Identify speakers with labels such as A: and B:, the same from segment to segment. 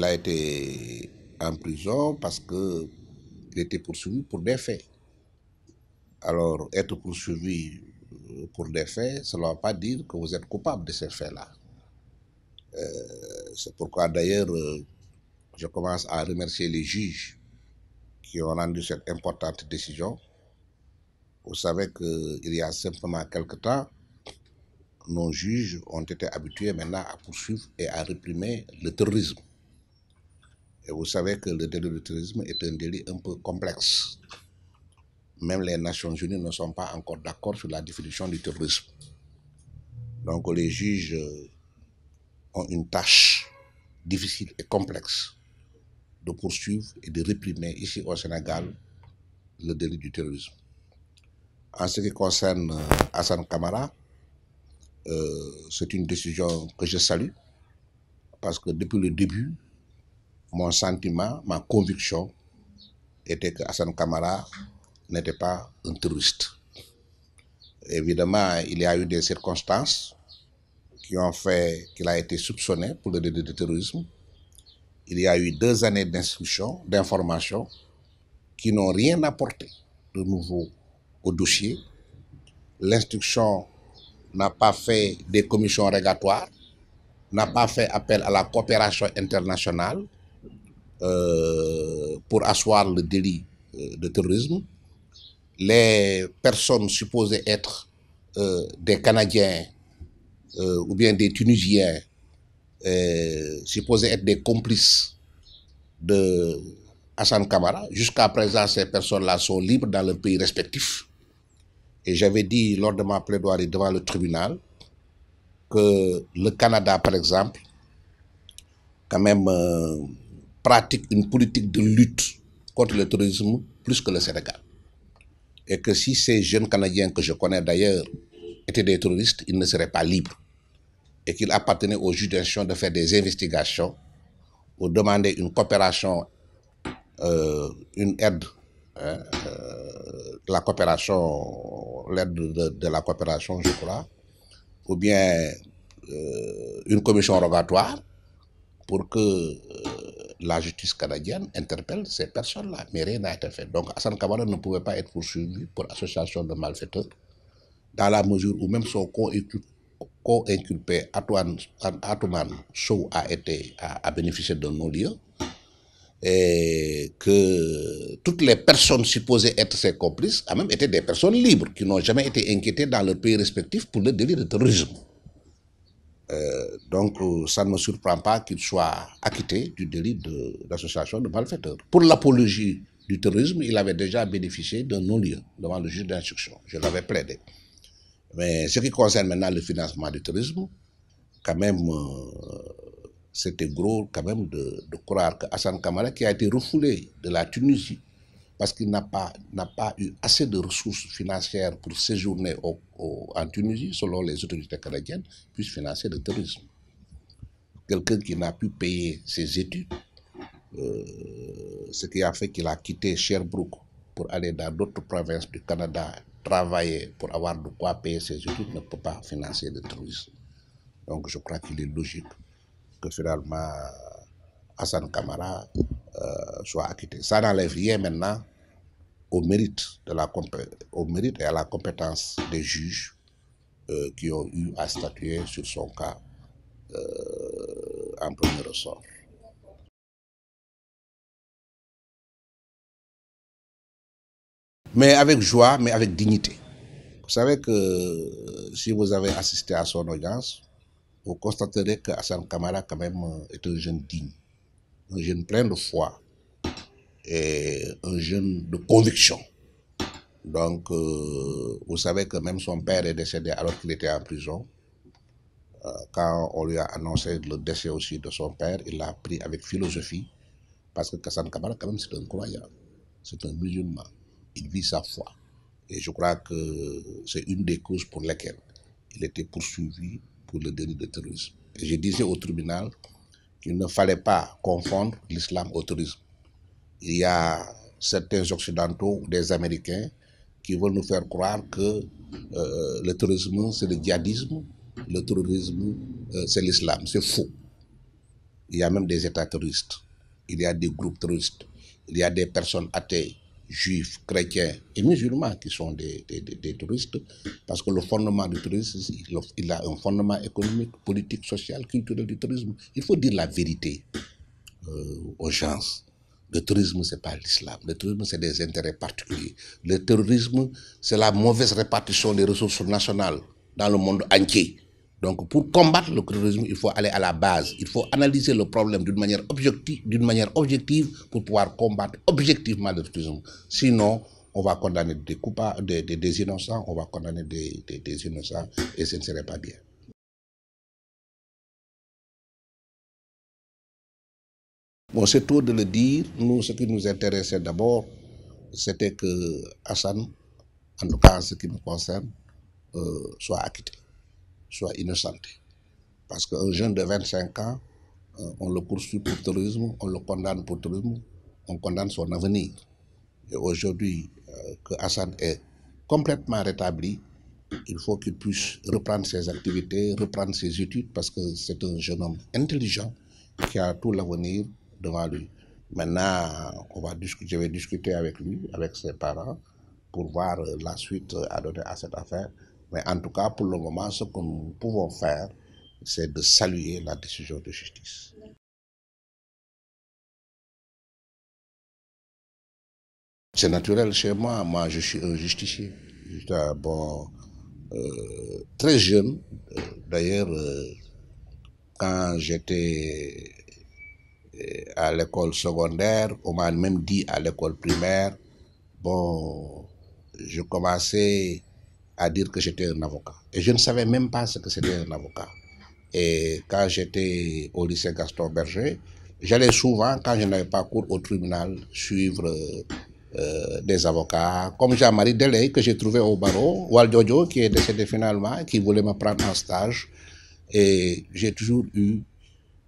A: il a été en prison parce qu'il était poursuivi pour des faits. Alors, être poursuivi euh, pour des faits, cela ne veut pas dire que vous êtes coupable de ces faits-là. Euh, c'est pourquoi d'ailleurs, euh, je commence à remercier les juges qui ont rendu cette importante décision. Vous savez qu'il y a simplement quelques temps, nos juges ont été habitués maintenant à poursuivre et à réprimer le terrorisme vous savez que le délit du terrorisme est un délit un peu complexe. Même les Nations Unies ne sont pas encore d'accord sur la définition du terrorisme. Donc les juges euh, ont une tâche difficile et complexe de poursuivre et de réprimer ici au Sénégal le délit du terrorisme. En ce qui concerne Hassan euh, Kamara, euh, c'est une décision que je salue parce que depuis le début, mon sentiment, ma conviction était que Hassan Kamara n'était pas un terroriste. Évidemment, il y a eu des circonstances qui ont fait qu'il a été soupçonné pour le délit de terrorisme. Il y a eu deux années d'instruction, d'information, qui n'ont rien apporté de nouveau au dossier. L'instruction n'a pas fait des commissions régatoires, n'a pas fait appel à la coopération internationale, euh, pour asseoir le délit euh, de terrorisme. Les personnes supposées être euh, des Canadiens ou bien des Tunisiens, supposées être des complices de Hassan Kamara, jusqu'à présent ces personnes-là sont libres dans leur pays respectif. Et j'avais dit lors de ma plaidoirie devant le tribunal que le Canada, par exemple, quand même pratique une politique de lutte contre le terrorisme plus que le Sénégal. Et que si ces jeunes Canadiens que je connais d'ailleurs étaient des terroristes, ils ne seraient pas libres. Et qu'il appartenait aux juridictions de faire des investigations ou demander une coopération, euh, une aide, hein, euh, la coopération, l'aide de, la coopération, je crois, ou bien euh, une commission rogatoire pour que la justice canadienne interpelle ces personnes-là, mais rien n'a été fait. Donc Hassan Kamara ne pouvait pas être poursuivi pour association de malfaiteurs, dans la mesure où même son co-inculpé, Atouman Sow, a, a, bénéficié de nos liens, et que toutes les personnes supposées être ses complices, a même été des personnes libres, qui n'ont jamais été inquiétées dans leur pays respectif pour le délit de terrorisme. Euh, donc, ça ne me surprend pas qu'il soit acquitté du délit d'association de, malfaiteurs. Pour l'apologie du terrorisme, il avait déjà bénéficié d'un non-lieu devant le juge d'instruction. Je l'avais plaidé. Mais ce qui concerne maintenant le financement du terrorisme, quand même, euh, c'était gros quand même de, croire que Hassan Kamara, qui a été refoulé de la Tunisie, parce qu'il n'a pas, n'a pas eu assez de ressources financières pour séjourner au, en Tunisie, selon les autorités canadiennes, puisse financer le tourisme. Quelqu'un qui n'a pu payer ses études, euh, ce qui a fait qu'il a quitté Sherbrooke pour aller dans d'autres provinces du Canada travailler pour avoir de quoi payer ses études ne peut pas financer le tourisme. Donc je crois qu'il est logique que finalement Hassan Kamara euh, soit acquitté. Ça n'enlève rien maintenant au mérite, de la au mérite et à la compétence des juges euh, qui ont eu à statuer sur son cas euh, en premier ressort. Mais avec joie, mais avec dignité. Vous savez que si vous avez assisté à son audience, vous constaterez que Hassan Kamara quand même est un jeune digne un jeune plein de foi et un jeune de conviction. Donc, euh, vous savez que même son père est décédé alors qu'il était en prison. Euh, quand on lui a annoncé le décès aussi de son père, il l'a pris avec philosophie, parce que Kassan Kamara, quand même, c'est un croyant, c'est un musulman, il vit sa foi. Et je crois que c'est une des causes pour lesquelles il était poursuivi pour le délit de terrorisme. Et je disais au tribunal qu'il ne fallait pas confondre l'islam au tourisme. Il y a certains Occidentaux, des Américains, qui veulent nous faire croire que euh, le tourisme, c'est le djihadisme, le tourisme, euh, c'est l'islam. C'est faux. Il y a même des États touristes, il y a des groupes touristes, il y a des personnes athées, juifs, chrétiens et musulmans qui sont des, touristes, parce que le fondement du tourisme, il a un fondement économique, politique, social, culturel du tourisme. Il faut dire la vérité euh, aux gens. Le tourisme, ce n'est pas l'islam. Le tourisme, c'est des intérêts particuliers. Le tourisme, c'est la mauvaise répartition des ressources nationales dans le monde entier. Donc, pour combattre le terrorisme, il faut aller à la base. Il faut analyser le problème d'une manière objective, manière objective pour pouvoir combattre objectivement le terrorisme. Sinon, on va condamner des coupables, des, innocents, on va condamner des, innocents et ce ne serait pas bien. Bon, c'est tout de le dire. Nous, ce qui nous intéressait d'abord, c'était que Hassan, en tout cas en ce qui nous concerne, euh, soit acquitté soit innocent Parce qu'un jeune de 25 ans, euh, on le poursuit pour terrorisme, on le condamne pour terrorisme, on condamne son avenir. Et aujourd'hui, euh, que Hassan est complètement rétabli, il faut qu'il puisse reprendre ses activités, reprendre ses études, parce que c'est un jeune homme intelligent qui a tout l'avenir devant lui. Maintenant, on va discuter, je vais discuter avec lui, avec ses parents, pour voir euh, la suite à donner à cette affaire. Mais en tout cas, pour le moment, ce que nous pouvons faire, c'est de saluer la décision de justice. C'est naturel chez moi. Moi, je suis un justicier. Euh, très jeune. Euh, d'ailleurs, euh, quand j'étais à l'école secondaire, on m'a même dit à l'école primaire, bon, je commençais à dire que j'étais un avocat. Et je ne savais même pas ce que c'était un avocat. Et quand j'étais au lycée Gaston Berger, j'allais souvent, quand je n'avais pas cours au tribunal, suivre euh, des avocats, comme Jean-Marie Delay, que j'ai trouvé au barreau, Waldojo, qui est décédé finalement, qui voulait me prendre en stage. Et j'ai toujours eu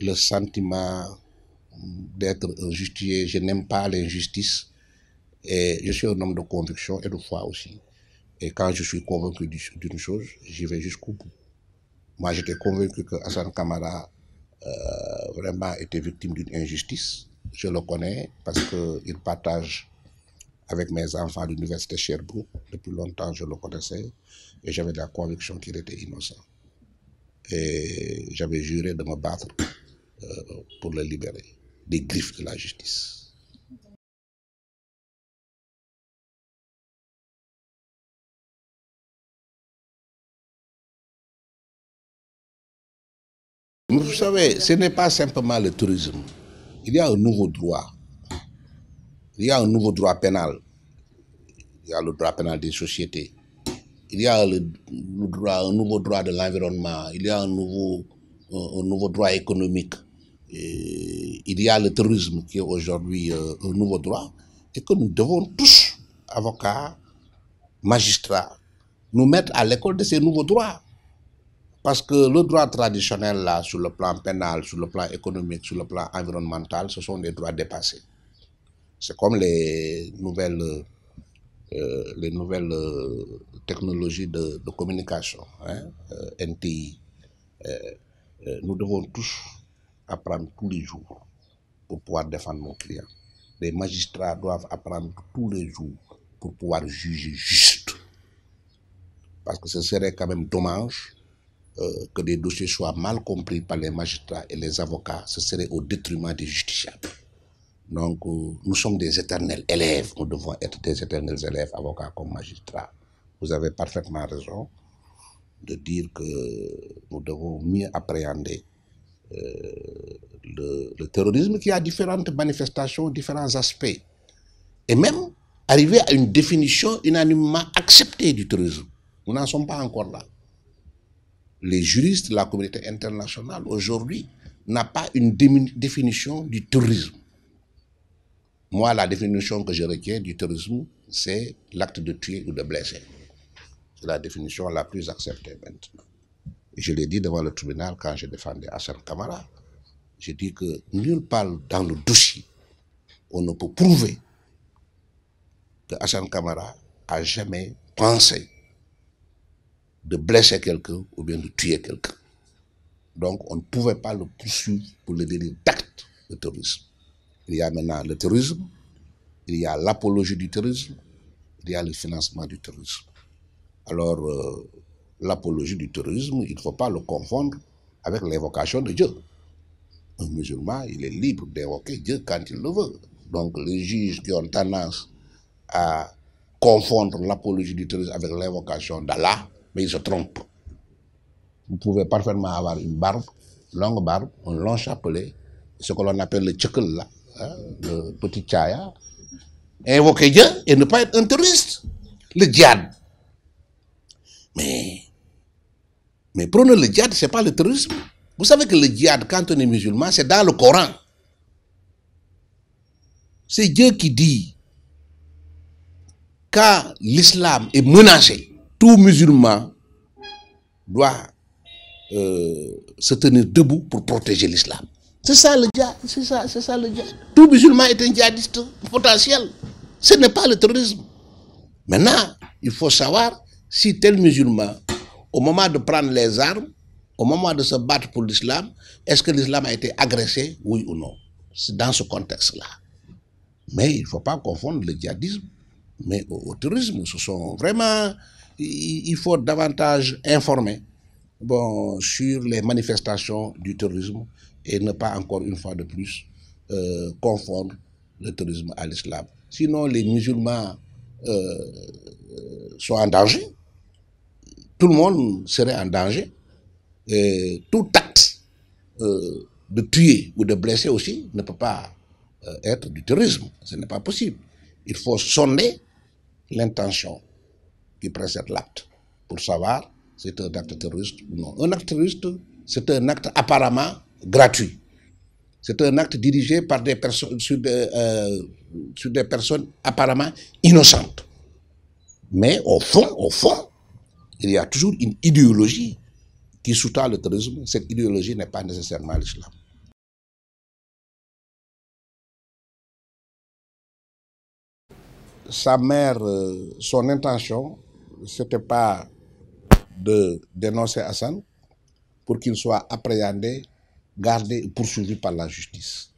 A: le sentiment d'être injustifié. Je n'aime pas l'injustice. Et je suis un homme de conviction et de foi aussi. Et quand je suis convaincu d'une chose, j'y vais jusqu'au bout. Moi, j'étais convaincu que Hassan Kamara euh, vraiment était victime d'une injustice. Je le connais parce qu'il partage avec mes enfants l'université Sherbrooke. Depuis longtemps, je le connaissais et j'avais la conviction qu'il était innocent. Et j'avais juré de me battre euh, pour le libérer des griffes de la justice. vous savez, ce n'est pas simplement le tourisme. Il y a un nouveau droit. Il y a un nouveau droit pénal. Il y a le droit pénal des sociétés. Il y a le, un nouveau droit de l'environnement. Il y a un nouveau, nouveau droit économique. il y a le tourisme qui est aujourd'hui euh, un nouveau droit et que nous devons tous, avocats, magistrats, nous mettre à l'école de ces nouveaux droits. Parce que le droit traditionnel, là, sur le plan pénal, sur le plan économique, sur le plan environnemental, ce sont des droits dépassés. C'est comme les nouvelles, euh, les nouvelles euh, technologies de, communication, NTI. Hein, euh, nous devons tous apprendre tous les jours pour pouvoir défendre nos clients. Les magistrats doivent apprendre tous les jours pour pouvoir juger juste. Parce que ce serait quand même dommage euh, que des dossiers soient mal compris par les magistrats et les avocats, ce serait au détriment des justiciables. Donc, euh, nous sommes des éternels élèves, nous devons être des éternels élèves, avocats comme magistrats. Vous avez parfaitement raison de dire que nous devons mieux appréhender euh, le, le, terrorisme qui a différentes manifestations, différents aspects. Et même arriver à une définition unanimement acceptée du terrorisme. Nous n'en sommes pas encore là les juristes, la communauté internationale aujourd'hui n'a pas une définition du terrorisme. Moi, la définition que je retiens du terrorisme, c'est l'acte de tuer ou de blesser. C'est la définition la plus acceptée maintenant. je l'ai dit devant le tribunal quand j'ai défendu Hassan Kamara. J'ai dit que nulle part dans le dossier, on ne peut prouver que Hassan Kamara a jamais pensé de blesser quelqu'un ou bien de tuer quelqu'un. Donc on ne pouvait pas le poursuivre pour le délit d'acte de terrorisme. Il y a maintenant le terrorisme, il y a l'apologie du terrorisme, il y a le financement du terrorisme. Alors, euh, l'apologie du terrorisme, il ne faut pas le confondre avec l'évocation de Dieu. Un musulman, il est libre d'évoquer Dieu quand il le veut. Donc, les juges qui ont tendance à confondre l'apologie du terrorisme avec l'invocation d'Allah, mais il se trompe. Vous pouvez parfaitement avoir une barbe, longue barbe, un long chapelet, ce que l'on appelle le tchakl, hein, le petit chaya, invoquer Dieu et ne pas être un touriste, le djihad. Mais, mais le djihad, ce n'est pas le tourisme. Vous savez que le djihad, quand on est musulman, c'est dans le Coran. C'est Dieu qui dit, car l'islam est menacé, tout musulman doit euh, se tenir debout pour protéger l'islam. C'est ça le djihad, c'est ça, ça le djihad. Tout musulman est un djihadiste potentiel. Ce n'est pas le terrorisme. Maintenant, il faut savoir si tel musulman, au moment de prendre les armes, au moment de se battre pour l'islam, est-ce que l'islam a été agressé, oui ou non C'est dans ce contexte-là. Mais il ne faut pas confondre le djihadisme mais au, au terrorisme. Ce sont vraiment il faut davantage informer bon, sur les manifestations du terrorisme et ne pas encore une fois de plus euh, confondre le terrorisme à l'islam. Sinon, les musulmans euh, euh, sont en danger. Tout le monde serait en danger. Et tout acte euh, de tuer ou de blesser aussi ne peut pas être du terrorisme. Ce n'est pas possible. Il faut sonner l'intention qui précède l'acte pour savoir si c'est un acte terroriste ou non. Un acte terroriste, c'est un acte apparemment gratuit. C'est un acte dirigé par des personnes euh, sur des, personnes apparemment innocentes. Mais au fond, au fond, il y a toujours une idéologie qui sous-tend le terrorisme. Cette idéologie n'est pas nécessairement l'islam. Sa mère, euh, son intention, c'était pas de dénoncer Hassan pour qu'il soit appréhendé, gardé et poursuivi par la justice.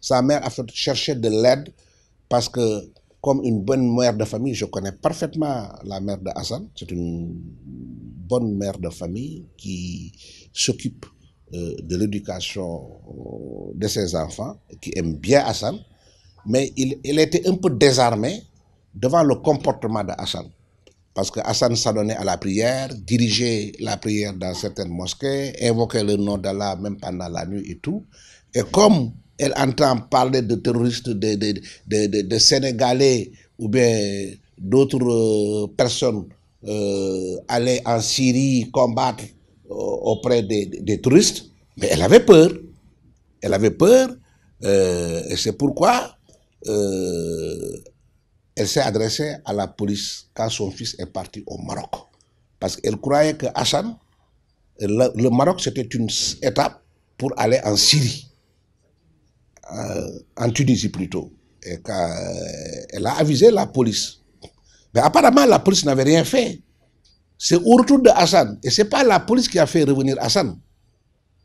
A: Sa mère a fait chercher de l'aide parce que, comme une bonne mère de famille, je connais parfaitement la mère de Hassan. C'est une bonne mère de famille qui s'occupe euh, de l'éducation euh, de ses enfants, qui aime bien Hassan, mais il, il était un peu désarmé devant le comportement de Hassan. Parce que Hassan s'adonnait à la prière, dirigeait la prière dans certaines mosquées, invoquait le nom d'Allah même pendant la nuit et tout. Et comme elle entend parler de terroristes, de, Sénégalais ou bien d'autres euh, personnes euh, aller en Syrie combattre euh, auprès des, des touristes, mais elle avait peur. Elle avait peur, euh, et c'est pourquoi elle s'est adressée à la police quand son fils est parti au Maroc. Parce qu'elle croyait que Hassan, le, Maroc, c'était une étape pour aller en Syrie, euh, en Tunisie plutôt. Et euh, elle a avisé la police. Mais apparemment, la police n'avait rien fait. C'est au retour de Hassan. Et ce n'est pas la police qui a fait revenir Hassan.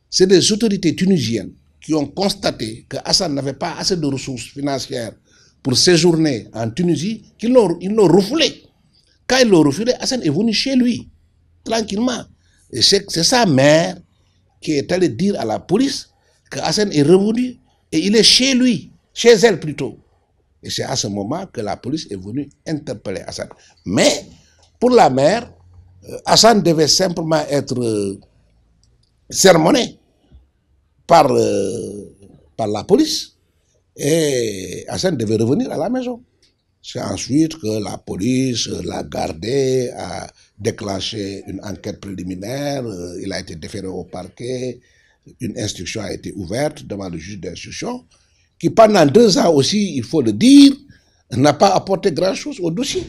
A: C'est des autorités tunisiennes qui ont constaté que Hassan n'avait pas assez de ressources financières pour séjourner en Tunisie qu'ils l'ont, refoulé. Quand ils l'ont refoulé, Hassan est venu chez lui, tranquillement. Et c'est, sa mère qui est allée dire à la police que Hassan est revenu et il est chez lui, chez elle plutôt. Et c'est à ce moment que la police est venue interpeller Hassan. Mais pour la mère, euh, Hassan devait simplement être euh, sermonné par, euh, par la police et Hassan devait revenir à la maison. C'est ensuite que la police l'a gardé, a déclenché une enquête préliminaire, euh, il a été déféré au parquet, une instruction a été ouverte devant le juge d'instruction, qui pendant deux ans aussi, il faut le dire, n'a pas apporté grand-chose au dossier.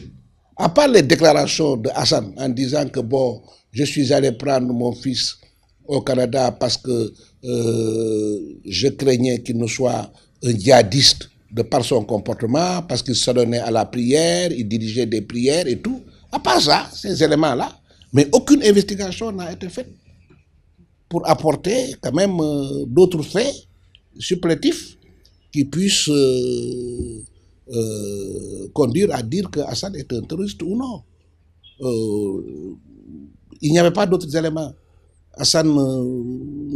A: À part les déclarations de Hassan en disant que bon, je suis allé prendre mon fils au Canada parce que euh, je craignais qu'il ne soit un djihadiste de par son comportement, parce qu'il s'adonnait à la prière, il dirigeait des prières et tout. À part ça, ces éléments-là, mais aucune investigation n'a été faite pour apporter quand même euh, d'autres faits supplétifs qui puissent euh, euh, conduire à dire que Assad est un terroriste ou non. il n'y avait pas d'autres éléments. Hassan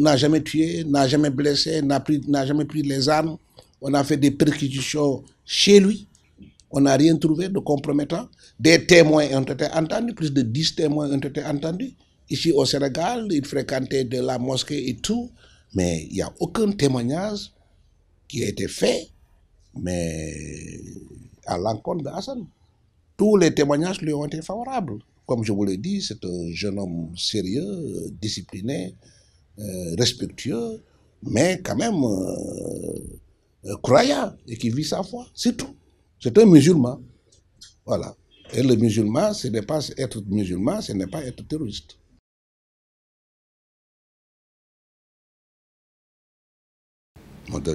A: n'a jamais tué, n'a jamais blessé, n'a, jamais pris les armes. On a fait des perquisitions chez lui. On n'a rien trouvé de compromettant. Des témoins ont été entendus, plus de 10 témoins ont été entendus. Ici au Sénégal, il fréquentait de la mosquée et tout, mais il n'y a aucun témoignage qui a été fait mais à l'encontre de Tous les témoignages lui ont été favorables comme je vous l'ai dit, c'est un jeune homme sérieux, discipliné, euh, respectueux, mais quand même euh, euh, croyant et qui vit sa foi. C'est tout. C'est un musulman. Voilà. Et le musulman, ce n'est pas être musulman, ce n'est pas être terroriste.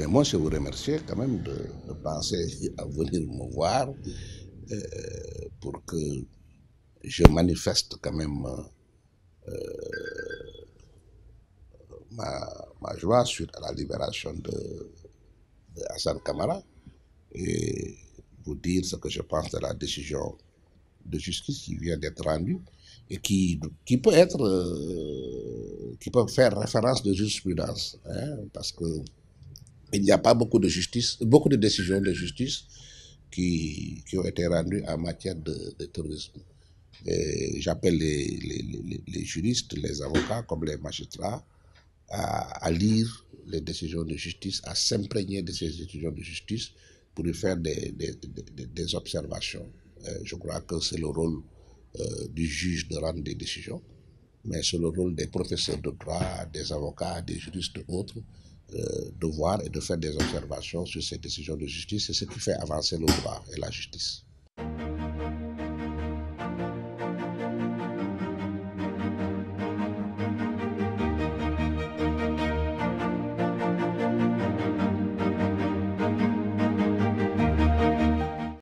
A: moi je vous remercie quand même de, penser à venir me voir pour que je manifeste quand même euh, euh, ma, joie suite à la libération de, Hassan Kamara et vous dire ce que je pense de la décision de justice qui vient d'être rendue et qui, qui peut être, euh, qui peut faire référence de jurisprudence, hein, parce que il n'y a pas beaucoup de justice, beaucoup de décisions de justice qui, qui ont été rendues en matière de, de terrorisme j'appelle les, les, les, juristes, les avocats comme les magistrats à, lire les décisions de justice, à s'imprégner de ces décisions de justice pour y faire des, des, des, observations. Euh, je crois que c'est le rôle euh, du juge de rendre des décisions, mais c'est le rôle des professeurs de droit, des avocats, des juristes autres euh, de voir et de faire des observations sur ces décisions de justice. C'est ce qui fait avancer le droit et la justice.